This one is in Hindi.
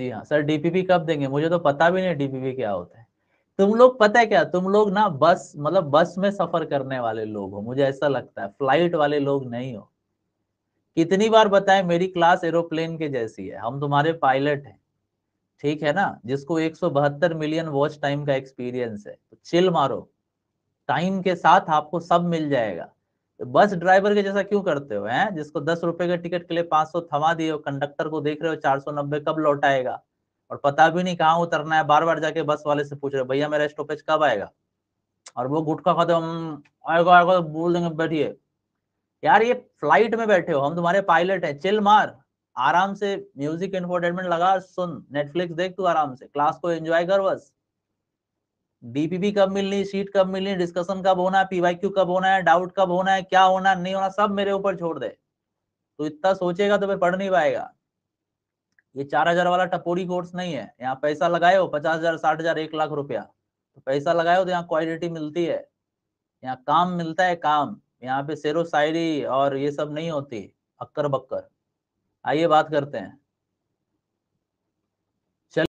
जी हाँ सर डीपीपी कब देंगे मुझे तो पता भी नहीं डीपीपी क्या होता है तुम लोग पता है क्या तुम लोग ना बस मतलब बस में सफर करने वाले लोग हो मुझे ऐसा लगता है फ्लाइट वाले लोग नहीं हो कितनी बार बताएं मेरी क्लास एरोप्लेन के जैसी है हम तुम्हारे पायलट हैं ठीक है ना जिसको एक मिलियन वॉच टाइम का एक्सपीरियंस है तो चिल मारो टाइम के साथ आपको सब मिल जाएगा बस ड्राइवर के जैसा क्यों करते हो हैं जिसको दस रुपए के टिकट के लिए पांच सौ थमा दिए कंडक्टर को देख रहे हो चार सौ नब्बे कब लौटाएगा और पता भी नहीं कहाँ उतरना है बार बार जाके बस वाले से पूछ रहे भैया मेरा स्टॉपेज कब आएगा और वो गुटखा खाते हम आएगा आएगा तो बोल देंगे बैठिए यार ये फ्लाइट में बैठे हो हम तुम्हारे पायलट हैं चिल मार आराम से म्यूजिक इंफोटेनमेंट लगा सुन नेटफ्लिक्स देख तू आराम से क्लास को एंजॉय कर बस डीपीपी कब मिलनी सीट कब मिलनी डिस्कशन कब होना है पीवाईक्यू कब होना है डाउट कब होना है क्या होना नहीं होना सब मेरे ऊपर छोड़ दे तो इतना सोचेगा तो फिर पढ़ नहीं पाएगा ये चार हजार वाला टपोरी कोर्स नहीं है यहाँ पैसा लगाए हो पचास हजार साठ हजार एक लाख रुपया तो पैसा लगाए हो तो यहाँ क्वालिटी मिलती है यहाँ काम मिलता है काम यहाँ पे शेरो शायरी और ये सब नहीं होती अक्कर बक्कर आइए बात करते हैं